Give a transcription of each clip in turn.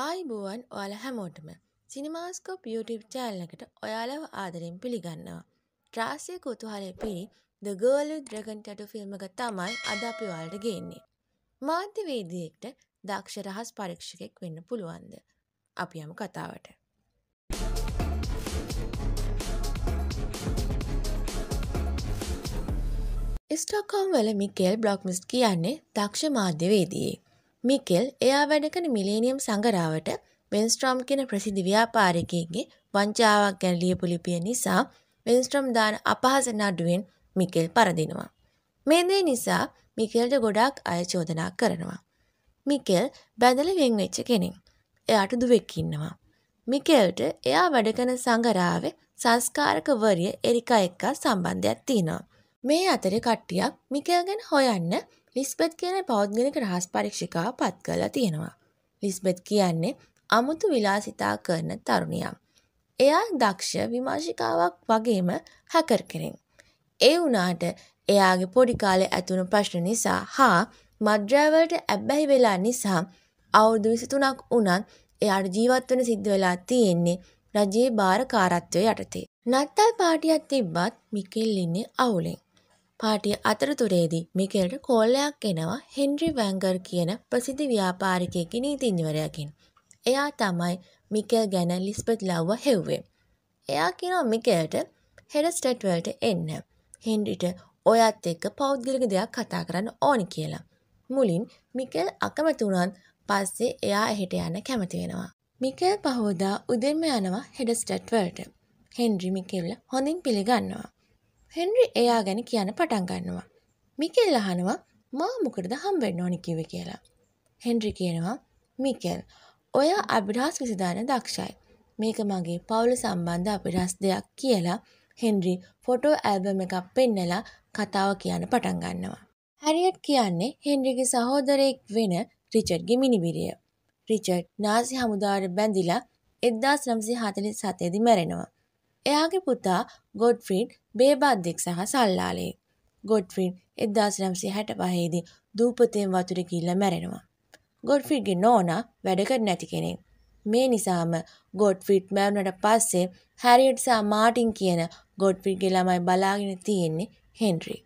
ආයිබුවන් ඔයාල හැමෝටම සිනිමාස්කෝප් YouTube චෑල්ලකට ඔයාලව ආදරෙන් පිළිගන්නවා. ත්‍රාසය කොතුහලය පිරි ද ගර්ලු ද්‍රගන්ටට ෆිල්මක තමයි අද අපි වාල්ට ගේන්නේ. මාධ්‍යවේදියෙක්ට දක්ෂ රහස් පරීක්ෂකෙක් වෙන්න පුළුවන්ද. අපි යම කතාවට. ස්ටොක්කෝම් වල මිකෙල් බ්ලොක්මිස් කියන්නේ දක්ෂ මාධ්‍යවේදයේ. මිකෙල් එයා වැඩකන මිලේනියම් සංගරාවට වෙන්ස්ට්‍රම් කෙන ප්‍රසිද්ධ ව්‍යාපාරකයගේ වංචාවක් ගැන ලියපු ලිපිය නිසා වෙන්ස්ට්‍රම් දාන අපහස නඩුවෙන් මිකෙල් පරදිනවා. මේ දේ නිසා මිකෙල්ට ගොඩාක් අය චෝදනා කරනවා. මිකෙල් බැඳල වෙන් වෙච්ච කෙනෙක්. එයාට දුවෙක් ඉන්නවා. මිකෙල්ට එයා වැඩකන සංගරාවේ සංස්කාරකවරිය එරිකා එක්ක සම්බන්ධයක් තියෙනවා. මේ අතර කට්ටියක් මිකෙල් ගැන හොයන්න ලිස්බත් කියන පෞද්ගලික රහස් පරීක්ෂිකාව පත් කරලා තියෙනවා. ලිස්බත් කියන්නේ අමුතු විලාසිතා කරන තරුණියම්. එයා දක්ෂ විමාශිකාවක් වගේම හැකර් කෙනෙක්. ඒ වුණාට එයාගේ පොඩි කාලේ ඇතුණු ප්‍රශ්න නිසා හා මද්‍රාවලට ඇබ්බැහි වෙලා නිසා අවුරුදු 23ක් වුණත් එයාට ජීවත් වෙන සිද්ධ වෙලා තියෙන්නේ රජයේ බාරකාරත්වය යටතේ. නත්තල් පාටියක් තිබ්බත් මිකෙල් ඉන්නේ අවුලෙන්. පාටිය අතරතුරේදී මිකෙල්ට කෝල්ලයක් එනවා හෙන්රි වැංගර් කියන ප්‍රසිද්ධ ව්‍යාපාරිකයකි නීතිඥවරයකින්. එයා තමයි මිකෙල් ගැන ලිස්පත් ලව්ව හෙව්වේ. එයා කියනවා මිකෙල්ට හෙඩස්ටට්වලට එන්න. හෙන්රිට ඔයත් එක්ක පෞද්ගලික දෙයක් කතා කරන්න ඕනි කියලා. මුලින් මිකෙල් අකමැතුණත් පස්සේ එයා එහෙට යන්න කැමති වෙනවා. මිකෙල් පහෝදා උදෙන්ම යනවා හෙඩස්ටට්වලට. හෙන්රි මිකෙල්ල හොඳින් පිළිගන්නවා. හෙන්රි එයා ගැන කියන පටන් ගන්නවා. මිකෙල් අහනවා මා මොකටද හම්බෙන්න ඕනි කිව්වේ කියලා. හෙන්රි කියනවා මිකෙල් ඔයා අභිරහස් විසඳාන දක්ෂයි. මේක මගේ පවුල සම්බන්ධ අභිරහස් දෙයක් කියලා හෙන්රි ෆොටෝ ඇල්බම් එකක් පෙන්නලා කතාව කියන්න පටන් ගන්නවා. හැරියට් කියන්නේ හෙන්රිගේ සහෝදරයෙක් වෙන රිචඩ්ගේ මිනිබිරිය. රිචඩ් නාසි හමුදාවට බැඳිලා එදදාස් නම්සි හතලි සතයදි මැරෙනවා. එයාගේ පුතා ගොඩ්ෆ්‍රීඩ් බේබන්දෙක් සහ සල්ලාලේ. ගොඩ්ෆ්‍රීඩ් 1965 දී දූපතෙන් වතුර ගිල්ලා මැරෙනවා. ගොඩ්ෆ්‍රීඩ්ගේ නෝනා වැඩ කර නැති කෙනෙක්. මේ නිසාම ගොඩ්ෆ්‍රීඩ් මැරුණට පස්සේ හැරියට් සහ මාටින් කියන ගොඩ්ෆ්‍රීඩ්ගේ ළමයි බලාගෙන තියෙන්නේ හෙන්රි.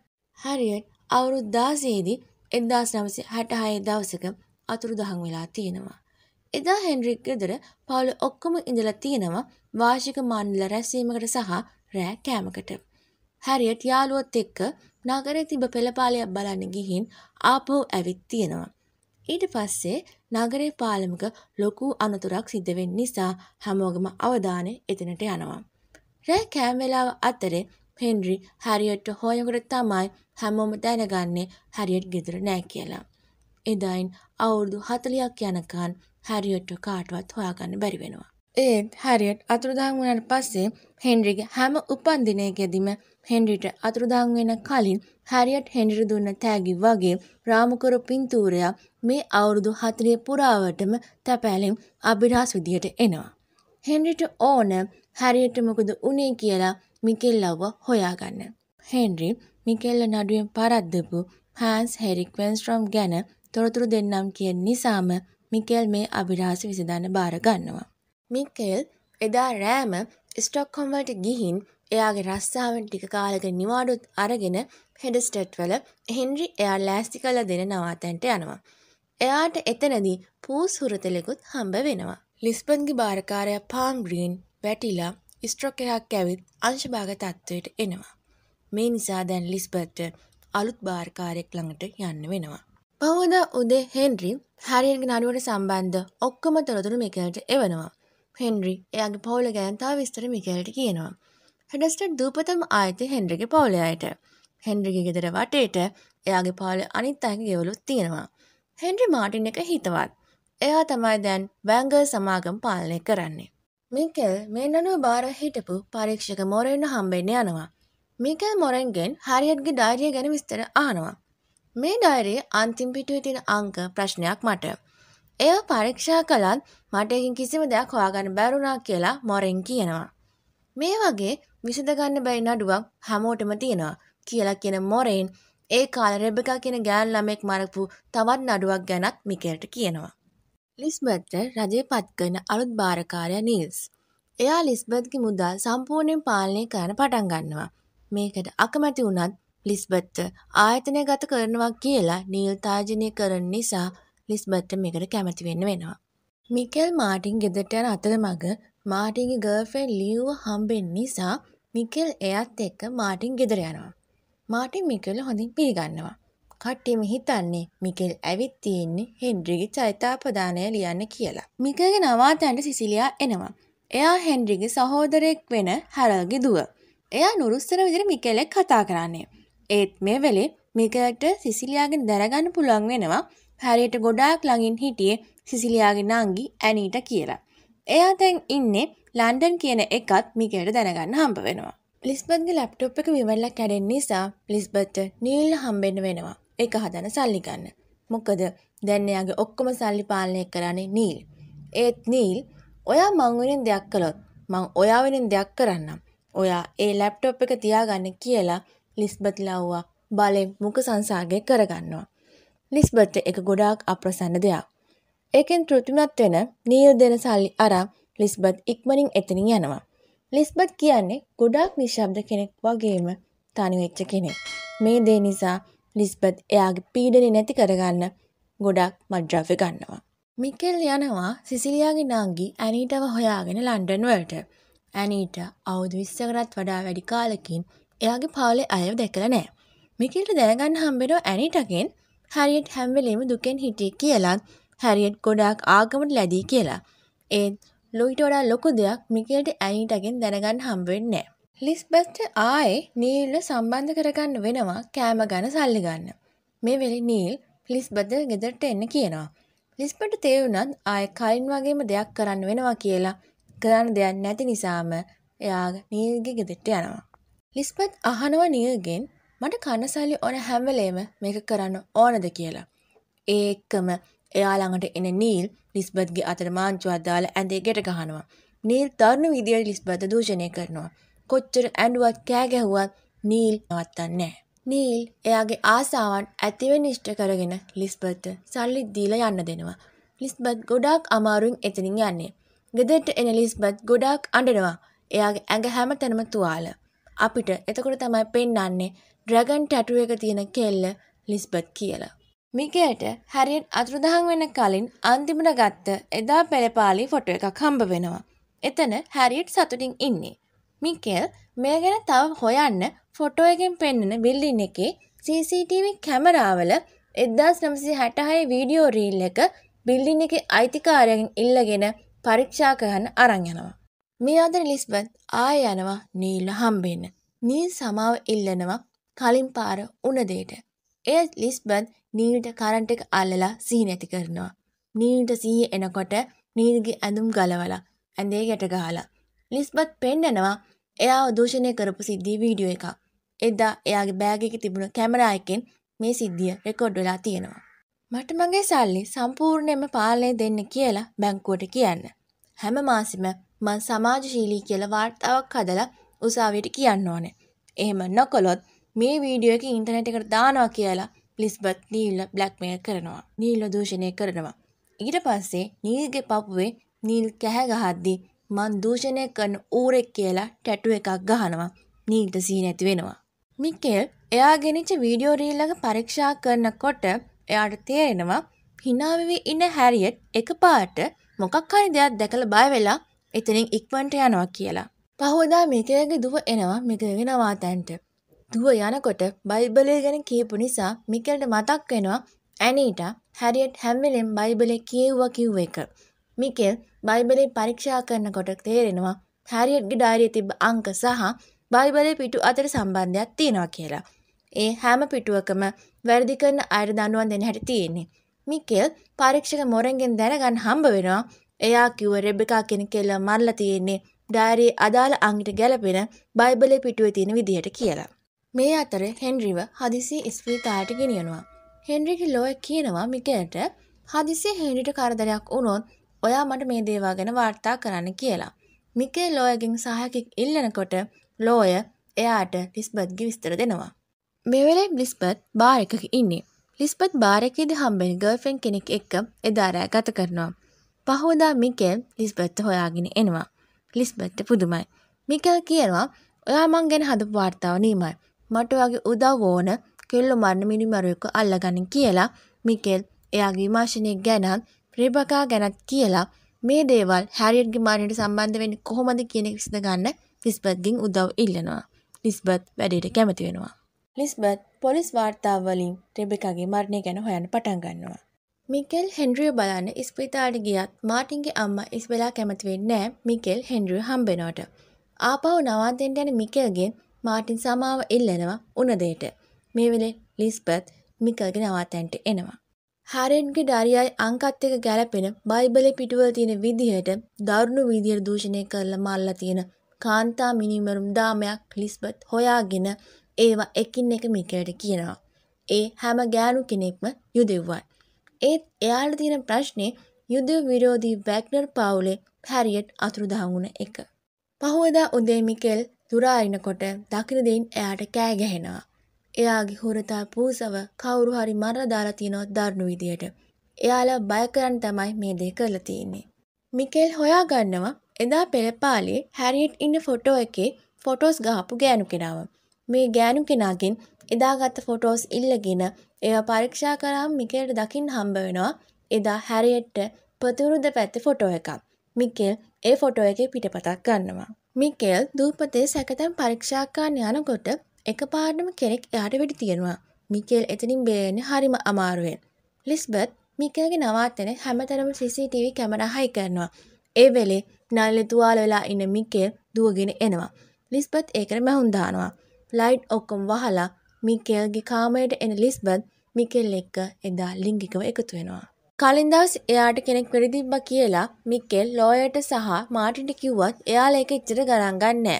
හැරියට් අවුරුදු 16 දී 1966 දවසක අතුරුදහන් වෙලා තියෙනවා. එදා හෙන්රික් ගෙදර පවුල ඔක්කොම ඉඳලා තියෙනවා වාර්ෂික මාන්නල රැස්වීමකට සහ රෑ කෑමකට. හැරියට් යාළුවොත් එක්ක නගරේ තිබ පෙළපාලයක් බලන්න ගිහින් ආපහු ඇවිත් තියෙනවා. ඊට පස්සේ නගරේ පාලමක ලොකු අනතුරක් සිද්ධ වෙන්න නිසා හැමෝගම අවධානය එතනට යනවා. රෑ කෑම වේලාව අතරේ හෙන්රි හැරියට්ට හොයනකොට තමයි හැමෝම දැනගන්නේ හැරියට් ගෙදර නෑ කියලා. එදායින් අවුරුදු 40ක් යනකන් හැරියොට්ට කාටවත් හොයාගන්න බැරි වෙනවා. ඒත් හැරියට් අතුරුදාන් වුණට පස්සේ හෙන්ඩ්‍රිගේ හැම උපන්දිනයකෙදිම හෙන්ඩ්‍රිට අතුරුදාන් වෙන කලින් හැරියට් හෙන්ඩ්‍රි දුන්න තෑගි වගේ රාමකරු පින්තූරයා මේ අවුරුදු හතරේ පුරාවටම තැපෑලෙන් අභිරාස් විදියට එනවා. හෙන්ඩ්‍රිට ඕන හැරියට මොකද උනේ කියලා මිකෙල්ලව්ව හොයාගන්න. හෙන්ඩ්‍රි මිකෙල්ල නඩුවෙන් පරද්දපු හෑන්ස් හෙරික්වෙන්ස්ට්‍රම් ගැන තොරතුරු දෙන්නම් කියෙන් නිසාම මිකෙල් මේ අභිරහස විසඳන්න බාර ගන්නවා. මිකෙල් එදා රෑම ස්ටොක්කොම් වලට ගිහින් එයාගේ රස්සාාවෙන් ටික කාලක නිවාඩුත් අරගෙන හෙඩස්ටට් වල හෙන්රි එයා ලෑස්ති කල දෙන නවාතැන්ට යනවා. එයාට එතනදී පූස් හුරතලෙකුත් හම්බ වෙනවා. ලිස්බන්ගේ භාරකාරය පාම් ග්‍රීන් වැටිලා ස්ට්‍රොක් එකක් ඇවිත් අංශභාග තත්ත්වයට එනවා. මේ නිසා දැන් ලිස්බට්ට අලුත් භාරකාරයෙක් ළඟට යන්න වෙනවා. පහුවද උදේ හෙන්රි හැරියන්ගේ නඩුවට සම්බන්ධ ඔක්කොම තොරතුරු මිකෙල්ට එවනවා. හෙන්රි එයාගේ පවුල ගැන තව විස්තර මිකෙල්ට කියනවා. හෙඩස්ටඩ් දූපතම ආයතේ හෙන්රිගේ පවුලයට. හෙන්රිගේ ගෙදර වටේට එයාගේ පාලේ අනිත් අයගේ ගෙවලුත් තියෙනවා. හෙන්රි මාටින් එක හිතවත්. එයා තමයි දැන් බැංගල් සමාගම් පාලනය කරන්නේ. මිකෙල් මේ නනුව බාර හිටපු පරීක්ෂක මොරෙන්න හම්බෙන්න යනවා. මිකෙල් මොරෙන්ගෙන් හරියට්ගේ ඩාරිය ගැන විස්තර අහනවා. මේ ඩයිරේ අන්තිම් පිටුවේ තියෙන අංක ප්‍රශ්නයක් මට. එය පරීක්ෂා කළත් මට එකින් කිසිම දෙයක් හොයාගන්න බැරුණා කියලා මොරෙන් කියනවා. මේ වගේ විසඳගන්න බැරි නඩුවක් හැමෝටම තියෙනවා කියලා කියන මොරෙන් ඒ කාල රෙබකා කියන ගෑන් ළමෙක් මරපු තවත් නඩුවක් ගැනත් මිකෙල්ට කියනවා. ලිස්බත්ට රජය පත්කන අලුත් භාරකාරය නිල්ස්. එයා ලිස්බත්ගේ මුදල් සම්පූර්ණයෙන් පාලනය කරන පටන් ගන්නවා. මේකට අකමැති වුණත් ලිස්බත්ට ආයතනයගත කරනවා කියලා නීල් තාජනය කරන නිසා ලිස්බත්ට මේකට කැමති වෙන්න වෙනවා. මිකෙල් මාටින් ගෙදට යන අතරමඟ මාටින්ගේ ගර්ෆෙන් ලියව හම්බෙන් නිසා මිකෙල් එයත් එක්ක මාටින් ගෙදර යනවා. මාටින් මිකෙල් හොඳින් පිළිගන්නවා. කට්ටියම හිතන්නේ මිකෙල් ඇවිත් තියෙන්නේ හෙන්ඩ්‍රිගේ චෛතාපදානය ලියන්න කියලා. මිකගේ නවාතැන්ට සිසිලියා එනවා. එයා හෙන්ඩ්‍රිගේ සහෝදරයෙක් වෙන හැරල්ගේ දුව. එයා නුරුස්සර විදිර මිකෙලෙක් කතා කරන්නේ. ඒත් මේ වෙලේ මේකට සිසිලියාගෙන් දැනගන්න පුළුවන් වෙනවා හැරියට ගොඩාක් ළඟින් හිටියේ සිසිලියාගේ නංගි ඇනීට කියලා. එයා දැන් ඉන්නේ ලන්ඩන් කියන එකත් මිකයට දැනගන්න හම්බ වෙනවා. ලිස්බත්ගේ ලැප්ටොප් එක විවල්ල කැඩෙන් නිසා ලිස්බත්ට නිල් හම්බෙන්න වෙනවා එක හදන සල්ලිගන්න. මොකද දැන්නයාගේ ඔක්කොම සල්ලි පාලනය කරන්නේ නීල්. ඒත් නීල් ඔයා මංවෙනින් දෙයක් කළොත් මං ඔයාවෙනින් දෙයක් කරන්නම්. ඔයා ඒ ලැප්ටොප් එක තියාගන්න කියලා ලිස්බත් ලව්වා බලෙන් මුඛ සංසාගය කරගන්නවා. ලිස්බට් එක ගොඩාක් අප්‍රසන්න දෙයක්. ඒකෙන් තෘප්තිමත් වෙන නීල් දෙන සල්ලි අරන් ලිස්බත් ඉක්මනින් එතනින් යනවා. ලිස්බත් කියන්නේ ගොඩාක් නිශ්ශබ්ද කෙනෙක් වගේම තනි වෙච්ච කෙනෙක්. මේ දේ නිසා ලිස්බත් එයාගේ පීඩනේ නැති කරගන්න ගොඩක් මත්ද්‍රව්‍ය ගන්නවා. මිකෙල් යනවා සිසිලියාගේ නාංගි ඇනීටව හොයාගෙන ලන්ඩන් වලට. ඇනීට අවුරුදු 20කටත් වඩා වැඩි කාලෙකින් එයාගේ පාලෙ අයව දැකල නෑ. මිකිල්ට දැනගන්න හම්බෙනෝ ඇනිටගෙන් හැරියට් හැම්වෙලීම දුකෙන් හිටිය කියලත් හැරියට් ගොඩාක් ආගමට ලැදී කියලා. ඒත් ලොයිටෝඩා ලොකු දෙයක් මිකල්ට ඇනිටගෙන් දැනගන්න හම්බවෙන්නෑ. ලිස්බස්ට ආයේ නීල්ල සම්බන්ධ කරගන්න වෙනවා කෑම ගන සල්ලිගන්න. මේ වෙලි නීල් ලිස්බද ගෙදරට එන්න කියනවා. ලිස්පට තේවුනත් ආය කයින් වගේම දෙයක් කරන්න වෙනවා කියලා කරන්න දෙයක් නැති නිසාම එයා නීල්ගෙ ගෙදෙට්ට යනවා. ලිස්බත් අහනවා නියගෙන් මට කනසාලි ඕන හැම්වලේම මේක කරන්න ඕනද කියලා. ඒකම එයාළඟට එන නීල් ලිස්බත්ගේ අතර මාංචුවත් දාලා ඇඳේ ගෙට ගහනවා. නීල් තරුණ විදියට ලිස්බත දූෂණය කරනවා. කොච්චර ඇඬුවත් කෑගැහුවත් නීල් නවත්තන්නේ නීල් එයාගේ ආසාවන් ඇතිවෙන ඉෂ්ට කරගෙන ලිස්බත්ට සල්ලි දීලා යන්න දෙනවා. ලිස්බත් ගොඩාක් අමාරුවෙන් එතනින් යන්නේ. ගෙදරට එන ලිස්බත් ගොඩාක් අඬනවා. එයාගේ ඇඟ හැමතැනම තුවාලා. අපිට එතකොට තමයි පෙන්නන්නේ ඩ්‍රැගන් ටැටුව එක තියෙන කෙල්ල ලිස්බත් කියලා. මිකයට හැරියට් අතුරුදහන් වෙන කලින් අන්තිමට ගත්ත එදා පෙළපාලි ෆොටෝ එකක් හම්බ වෙනවා. එතන හැරියට් සතුටින් ඉන්නේ. මිකෙල් මේ ගැන තව හොයන්න ෆොටෝ එකෙන් පෙන්නන බිල්ලින් එකේ CCTV කැමරාවල එදදාස් නමසි හැටහයි වීඩියෝ රීල් එක බිල්ලින් එක අයිතිකාරයෙන් ඉල්ලගෙන පරීක්ෂා කරන්න අරංයනවා. මේ අතර ලිස්බන් ආය යනවා නීල්ල හම්බෙන්න. නීල් සමාව ඉල්ලනවා කලින් පාර උන දෙයට. එය ලිස්බන් නීල්ට කරන්ට් එක අල්ලලා සිහි නැති කරනවා. නීල්ට සිහි එනකොට නීල්ගේ ඇඳුම් ගලවලා ඇඳේ ගැට ගහලා. ලිස්බත් පෙන්නනවා එයාව දූෂණය කරපු සිද්ධිය වීඩියෝ එකක්. එදා එයාගේ බෑග් එකේ තිබුණ කැමරා එකෙන් මේ සිද්ධිය රෙකෝඩ් වෙලා තියෙනවා. මට මගේ සල්ලි සම්පූර්ණයෙන්ම පාලනය දෙන්න කියලා බැංකුවට කියන්න. හැම මාසෙම මං සමාජශීලී කියලා වාර්තාවක් හදලා උසාවියට කියන්න ඕනේ. එහෙම නොකළොත් මේ වීඩියෝ එක ඉන්ටර්නෙට් එකට දානවා කියලා ලිස්බත් නීල්ව බ්ලැක්මේල් කරනවා. නීල්ව දූෂණය කරනවා. ඊට පස්සේ නීල්ගේ පපුවේ නීල් කැහැ ගහද්දී මං දූෂණය කරන ඌරෙක් කියලා ටැටු එකක් ගහනවා. නීල්ට සිහි නැති වෙනවා. මිකෙල් එයා ගෙනිච්ච වීඩියෝ රීල්ලක පරීක්ෂා කරනකොට එයාට තේරෙනවා හිනාවෙවි ඉන්න හැරියට් එකපාරට මොකක් හරි දෙයක් දැකලා බය වෙලා එතනින් ඉක්මන්ට යනවා කියලා. පහෝදා මිකයගේ දුව එනවා මිකයගේ නවාතැන්ට. දුව යනකොට බයිබලය ගැන කියපු නිසා මිකල්ට මතක් වෙනවා ඇනීට හැරියට් හැම්වෙලෙන් බයිබලේ කියව්වා කිව් එක. මිකෙල් බයිබලේ පරීක්ෂා කරනකොට තේරෙනවා හැරියට්ගේ ඩාරිය තිබ අංක සහ බයිබලේ පිටු අතර සම්බන්ධයක් තියෙනවා කියලා. ඒ හැම පිටුවකම වැරදි කරන අයට දනුවන් දෙන හැට තියෙන්නේ. මිකෙල් පරීක්ෂක මොරන්ගෙන් දැනගන්න හම්බ වෙනවා එයා කිව්ව රෙබිකා කෙනෙක් කියලා මරලා තියෙන්නේ ඩයරියේ අදාළ අංගිට ගැලපෙන බයිබලයේ පිටුවේ තියෙන විදිහට කියලා. මේ අතර හෙන්රිව හදිසි ඉස්පිරිතාලට ගෙනියනවා. හෙන්රිගේ ලෝය කියනවා මිකේලට හදිසි හෙන්රිට කරදරයක් වුණොත් ඔයා මට මේ දේවා ගැන වාර්තා කරන්න කියලා. මිකේල් ලෝයගෙන් සහායකෙක් ඉල්ලනකොට ලෝය එයාට ලිස්බත්ගේ විස්තර දෙනවා. මේ වෙලේ බ්ලිස්බත් බාර් එකක ඉන්නේ. ලිස්බත් බාර් එකේදී හම්බෙන ගර්ල්ෆ්‍රෙන්ඩ් කෙනෙක් එක්ක එදා රෑ ගත කරනවා. පහෝදා මිකෙල් ලිස්බත්ත හොයාගෙන එනවා. ලිස්බත්ත පුදුමයි. මිකල් කියනවා ඔයා මං ගැන හදපු වාර්තාව නීමයි. මට වගේ උදව් ඕන කෙල්ලො මරණ මිනිමරුවෙකු අල්ලගන්න කියලා මිකෙල් එයාගේ විමර්ශනය ගැනත් ප්‍රිබකා ගැනත් කියලා මේ දේවල් හැරියට්ගේ මාරණයට සම්බන්ධ වෙන්නේ කොහොමද කියන එක විසඳගන්න ලිස්බත්ගෙන් උදව් ඉල්ලනවා. ලිස්බත් වැඩේට කැමති වෙනවා. ලිස්බත් පොලිස් වාර්තා වලින් රෙබෙකාගේ මරණය ගැන හොයන්න පටන් ගන්නවා. මිකෙල් හෙන්ඩ්‍රිය බලන්න ඉස්පිතාලි ගියත් මාටින්ගේ අම්ම ඉස්වෙලා කැමතිවෙන්න නෑ මිකෙල් හෙන්ඩ්‍රිය හම්බෙනෝට. ආපහු නවාතෙන්ට යන මිකෙල්ගේ මාටින් සමාව ඉල්ලෙනවා උනදේට. මේ වෙලේ ලිස්පත් මිකල්ගේ නවාතැන්ට එනවා. හැරෙන්ගේ ඩරියයි අංකත් එක ගැලපෙන බයිබල පිටුවල් තියෙන විදිහට දරුණු විදිහට දූෂණය කරලා මල්ලා තියෙන කාන්තා මිනිමරුම් දාමයක් ලිස්බත් හොයාගෙන ඒවා එකින් එක මිකලට කියනවා. ඒ හැම ගෑනු කෙනෙක්ම යුදෙව්වයි. ඒත් එයාට තියෙන ප්‍රශ්නේ යුද විරෝධී වැක්නර් පවුලේ හැරියට් අතුරුදහවුණ එක. පහුවදා උදේ මිකෙල් දුරායිනකොට දකිනදයින් එයාට කෑ ගැහෙනවා. එයාගේ හොරතා පූසව කවුරු හරි මරලා දාලා තියනොත් දරුණු විදියට. එයාලා බය කරන්න තමයි මේ දේ කරලා තියෙන්නේ. මිකෙල් හොයාගන්නවා එදා පෙළපාලේ හැරියට් ඉන්න ෆොටෝ එකේ ෆොටෝස් ගහපු ගෑනු කෙනාව. මේ ගෑනු කෙනාගෙන් එදාගත්ත ෆොටෝස් ඉල්ලගෙන ඒවා පරීක්ෂා කරාම මිකෙල්ට දකිින් හම්බ වෙනවා එදා හැරියට්ට ප්‍රතිවරුද්ධ පැත්ති ෆොටෝ එකක්. මිකෙල් ඒ ෆොටෝ එක පිටපතක් ගන්නවා. මිකෙල් දූපතේ සැකතැම් පරීක්ෂාකාන්න යනකොට එක පාඩම කෙනෙක් එයාට වැඩි තියෙනවා. මිකෙල් එතනින් බේරෙන හරිම අමාරුවෙන්. ලිස්බත් මිකල්ගේ නවාතන හැමතරම CCTV කැමරහයි කරනවා. ඒ වෙලේ නල්ල තුවාල වෙලා ඉන්න මිකෙල් දුවගෙන එනවා. ලිස්බත් ඒකට මැහුන්දානවා. ලයිට් ඔක්කොම වහලා මිකෙල්ගේ කාමයට එන ලිස්බත් මිකෙල් එක්ක එදා ලිංගිකව එකතු වෙනවා. කලින් දවස් එයාට කෙනෙක් වෙඩිදිබ්බ කියලා මිකෙල් ලෝයට සහ මාටින්ට කිව්වත් එයාල එක එච්චර ගණන් ගන්නෑ.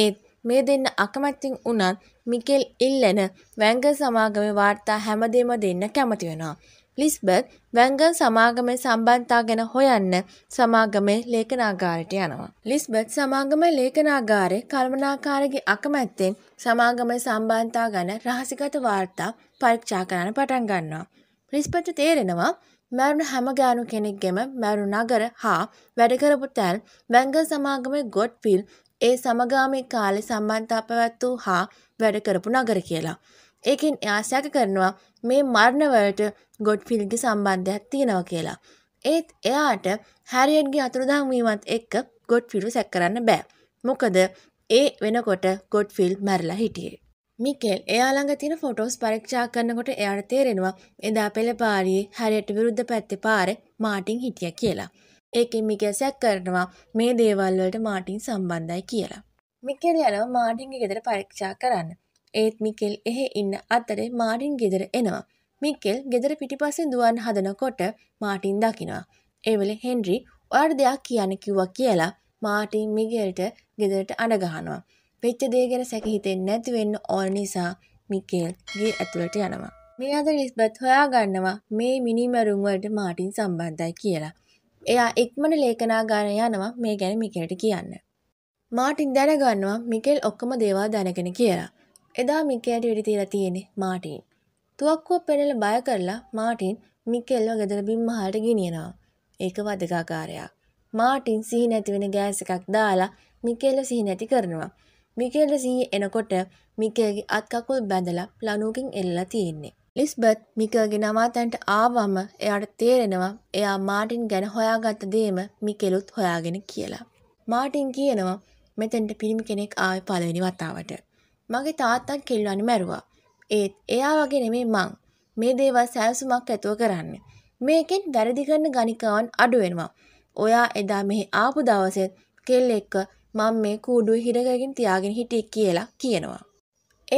ඒත් මේ දෙන්න අකමැත්තින් උනත් මිකෙල් ඉල්ලන වැංග සමාගම වාර්තා හැමදේම දෙන්න කැමති වෙනවා. ලිස්බත් වැංගල් සමාගමේ සම්බන්ධතා ගැන හොයන්න සමාගමේ ලේඛනාගාරයට යනවා. ලිස්බත් සමාගම ලේඛනාගාරේ කල්මනාකාරගේ අකමැත්තෙන් සමාගමේ සම්බන්ධතා ගැන රහසිගත වාර්තා පරීක්ෂා කරන්න පටන් ගන්නවා. ලිස්බත් තේරෙනවා මැරුණ හැම ගෑනු කෙනෙක්ගෙම මැරු නගර හා වැඩකරපු තැන් වැංගල් සමාගමේ ගොඩ්ෆිල් ඒ සමගාමී කාලේ සම්බන්ධතා පැවැත් වූ හා වැඩකරපු නගර කියලා. ඒකෙන් එයා සැක කරනවා මේ මරණවලට ගොඩ්ෆිල්ගේ සම්බන්ධයක් තියෙනවා කියලා. ඒත් එයාට හැරියන්ගේ අතුරුදහන් වීමත් එක්ක ගොඩ්ෆිල්ව සැක කරන්න බෑ. මොකද ඒ වෙනකොට ගොඩ්ෆිල් මැරලා හිටියේ. මිකෙල් එයාළඟ තින ෆොටෝස් පරීක්ෂා කරනකොට එයාට තේරෙනවා එදා පෙළ පාරියේ හැරියට විරුද්ධ පැත්තේ පාරේ මාටින් හිටිය කියලා. ඒකෙන් මිකෙල් සැක කරනවා මේ දේවල් වලට මාටින් සම්බන්ධයි කියලා. මිකෙල් යනවා මාටින්ගේ ගෙදර පරීක්ෂා කරන්න. ඒත් මිකෙල් එහෙ ඉන්න අතරේ මාටින් ගෙදර එනවා. මිකෙල් ගෙදර පිටිපස්සෙන් දුවන් හදනකොට මාටින් දකිනවා. ඒවල හෙන්රි ඔයාට දෙයක් කියන්න කිව්වා කියලා මාටින් මිගෙල්ට ගෙදරට අඩගහනවා. වෙච්ච දේ ගැන සැකහිතෙන් නැතිවෙන්න ඕන නිසා මිකෙල් ගේ ඇතුළට යනවා. මේ අද ලිස්බත් හොයා ගන්නවා මේ මිනිමැරුම් වලට මාටින් සම්බන්ධයි කියලා. එයා ඉක්මන ලේඛනා ගාන යනවා මේ ගැන මිකෙල්ට කියන්න. මාටින් දැනගන්නවා මිකෙල් ඔක්කොම දේවල් දැනගෙන කියලා. එදා මිකේට වෙඩි තියලා තියෙන්නේ මාටින්. තුවක්කුව පෙරල බය කරලා මාටින් මිකෙල්ව ගෙදර බිම් මහලට ගෙනියනවා. ඒක වදකාකාරයක්. මාටින් සිහි නැති වෙන ගෑස් එකක් දාලා මිකෙල්ව සිහි නැති කරනවා. මිකෙල්ට සිහි එනකොට මිකේගේ අත්කකුල් බැඳලා ලනුවකින් එල්ලලා තියෙන්නේ. ලිස්බත් මිකගේ නවාතැන්ට ආවම එයාට තේරෙනවා එයා මාටින් ගැන හොයාගත්ත දේම මිකෙලුත් හොයාගෙන කියලා. මාටින් කියනවා මෙතැන්ට පිරිමි කෙනෙක් ආය පලවෙනි වතාවට. මගේ තාත්තන් කෙල්ලනි මැරුවා. ඒත් එයා වගේ නෙමේ මං. මේ දේවල් සැලසුමක් ඇතුව කරන්න. මේකෙන් වැරදි කරන ගණිකාවන් අඩුවෙනවා. ඔයා එදා මෙහි ආපු දවසෙත් කෙල් එක්ක මං මේ කූඩුව හිරකරගෙන තියාගෙන හිටියේ කියලා කියනවා.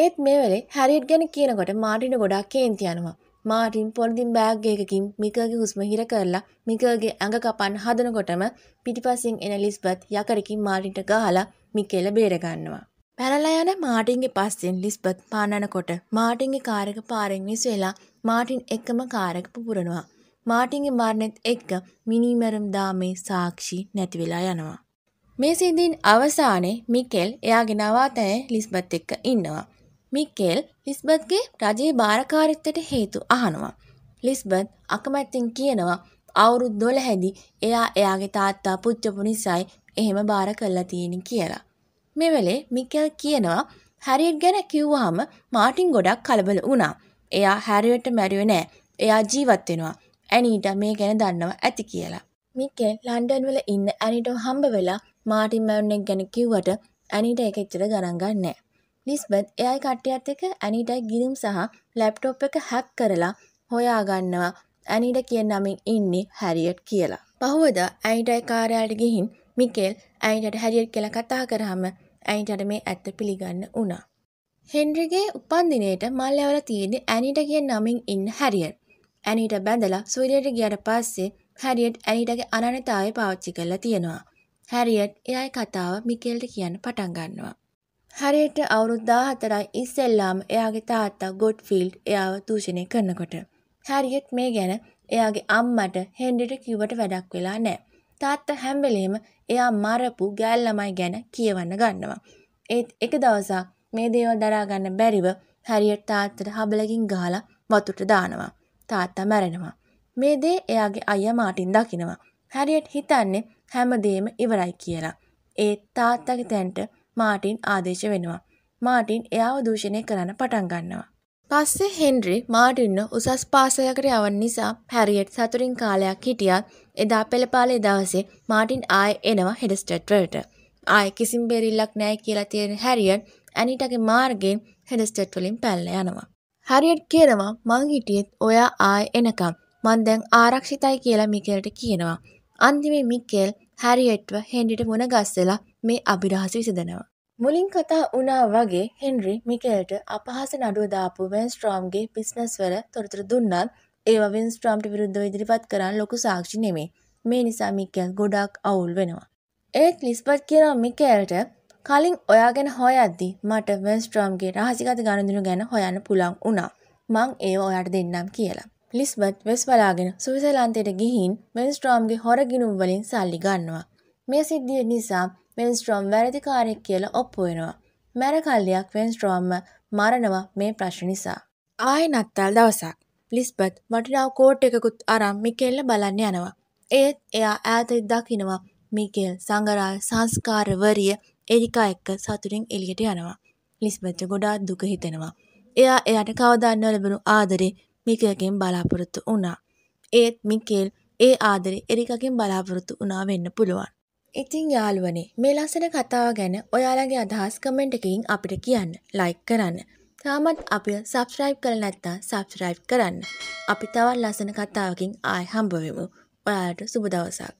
ඒත් මේ වෙලේ හැරිට් ගැන කියනකොට මාටින ගොඩක් කේන්ති යනවා. මාටින් පොලිතින් බෑග් එකකින් මිකගේ හුස්ම හිර කරලා මිකගේ ඇඟ කපන්න හදනකොටම පිටිපසින් එන ලිස්බත් යකරකින් මාටින්ට ගහලා මිකෙල බේරගන්නවා. පැරලා යන මාටින්ගේ පස්සෙන් ලිස්බත් පාන්නනකොට මාටින්ගේ කාරක පාරෙන් විස් වෙලා මාටින් එක්කම කාරක පුපුරනවා. මාටින්ගේ මරණෙත් එක්ක මිනිමැරුම් දාමේ සාක්ෂි නැති වෙලා යනවා. මේ සිද්ධීන් අවසානයේ මිකෙල් එයාගේ නවාතැය ලිස්බත් එක්ක ඉන්නවා. මිකෙල් ලිස්බත්ගේ රජයේ භාරකාරීත්වයට හේතු අහනවා. ලිස්බත් අකමැත්තෙන් කියනවා අවුරුදු 12 හැදි එයා එයාගේ තාත්තා පුච්චපු නිසායි එහෙම බාර කරලා තියෙන්නේ කියලා. මෙවෙලේ මිකෙල් කියනවා හැරිට් ගැන කිව්වහම මාටින් ගොඩක් කලබල වුණා. එයා හැරිවට මැරුවේ නෑ. එයා ජීවත් වෙනවා. ඇනීට මේ ගැන දන්නවා ඇති කියලා. මිකෙල් ලන්ඩන් වල ඉන්න ඇනීටව හම්බ වෙලා මාටින් මැරුණෙක් ගැන කිව්වට ඇනීට ඒක එච්චර ගණන් ගන්නෑ. ලිස්බත් එයයි කට්ටියත් එක්ක ඇනීටයි ගිනුම් සහ ලැප්ටොප් එක හැක් කරලා හොයාගන්නවා ඇනීට කියන නමින් ඉන්නේ හැරියට් කියලා. පහුවදා ඇනීටයි කාර්යාලයට ගිහින් මිකෙල් ඇයින්ට හැරියට් කියලා කතා කරහම ඇයින්ට මේ ඇත්ත පිළිගන්න වුණා. හෙන්රිගේ උපන්දිනයට මල්ලවල තියෙන්නේ ඇනිට කිය නමින් ඉන්න හැරියට්. ඇනිට බැඳලා සුවිඩයට ගියට පස්සේ හැරියට් ඇනිටගේ අනනතාවය පාච්චි කරලා තියෙනවා. හැරියට් එයයි කතාව මිකෙල්ට කියන්න පටන් ගන්නවා. හැරියට අවුරුද්දා හතරයි ඉස්සෙල්ලාම එයාගේ තාත්තා ගොඩ් ෆිල්ඩ් එයාව දූෂණය කරනකොට. හැරියට් මේ ගැන එයාගේ අම්මට හෙන්ඩිට කිව්වට වැඩක් වෙලා නෑ. තාත්තා හැම වෙලේම එයා මරපු ගෑල් ළමයි ගැන කියවන්න ගන්නවා. ඒත් එක දවසක් මේ දේවල් දරා ගන්න බැරිව හැරියට් තාත්තට හබලකින් ගහලා වතුරට දානවා. තාත්තා මැරෙනවා. මේ දේ එයාගේ අයියා මාටින් දකිනවා. හැරියට් හිතන්නේ හැමදේම ඉවරයි කියලා. ඒ තාත්තගේ තැන්ට මාටින් ආදේශ වෙනවා. මාටින් එයාව දූෂණය කරන්න පටන් ගන්නවා. පස්සේ හෙන්රි මාටින්ව උසස් පාසලකට යවන නිසා හැරියට් සතුටින් කාලයක් හිටියත් එදා පෙළපාලේ දවසේ මාටින් ආයෙ එනවා හෙඩස්ටට්වලට. ආයෙ කිසිම බෙරිල්ලක් නැහැ කියලා තියෙන හැරියට් ඇනිටගේ මාර්ගයෙන් හෙඩස්ටට් වලින් පැනලා යනවා. හැරියට් කියනවා මං හිටියෙත් ඔයා ආයෙ එනකම් මං දැන් ආරක්ෂිතයි කියලා මිකෙල්ට කියනවා. අන්තිමේ මිකෙල් හැරියට්ව හෙන්රිට මුණ ගස්සලා මේ අභිරහස විසඳනවා. මුලින් කතා වුණා වගේ හෙන්රි මිකෙල්ට අපහාස නඩුව දාපු වෙන්ස්ට්‍රෝම්ගේ බිස්නස් වල තොරතුරු දුන්නත් ඒවා වෙන්ස්ට්‍රෝම්ට විරුද්ධව ඉදිරිපත් කරන්න ලොකු සාක්ෂි නෙමෙයි. මේ නිසා මිකෙල් ගොඩාක් අවුල් වෙනවා. ඒත් ලිස්බට් කියනවා මිකෙල්ට කලින් ඔයා ගැන හොයද්දි මට වෙන්ස්ට්‍රෝම්ගේ රහසිගත ගනුදෙනු ගැන හොයන්න පුළුවන් වුණා. මං ඒව ඔයාට දෙන්නම් කියලා. ලිස්බට් වෙස් බලාගෙන සුවිසලන්තයට ගිහින් වෙන්ස්ට්‍රෝම්ගේ හොරගිනුම් වලින් සල්ලි ගන්නවා. මේ සිද්ධිය නිසා වෙන්ස්ට්‍රෝම් වැරදිකාරෙක් කියලා ඔප්පු වෙනවා. මැර කල්ලියක් වෙන්ස්ට්‍රෝම්ම මරණවා මේ ප්‍රශ්න නිසා. ආය නත්තල් දවසක්. ලිස්බත් වටිනාව කෝට් එකකුත් අරම් මිකෙල්ල බලන්න යනවා. ඒත් එයා ඈතෙත් දකිනවා මිකෙල් සංගරාල් සංස්කාරවරිය එරිකා එක්ක සතුටින් එළියට යනවා. ලිස්බච්ච ගොඩාක් දුක හිතෙනවා. එයා එයට කවදාන්න ලැබුණු ආදරේ මිකලකින් බලාපොරොත්තු වුණා. ඒත් මිකෙල් ඒ ආදරේ එරිකකින් බලාපොරොත්තු වුණා වෙන්න පුළුවන්. ඉතිං යාළුවනේ මේ ලස්සන කතාව ගැන ඔයාලගේ අදහස් කමෙන්ට් එකකින් අපිට කියන්න ලයික් කරන්න. තාමත් අපි සබස්ක්‍රයිබ් කළ නැත්තා සබස්ක්‍රයිබ් කරන්න. අපි තවත් ලසන කතාවකින් ආය හම්බවෙමු. ඔයාට සුබදවසක්.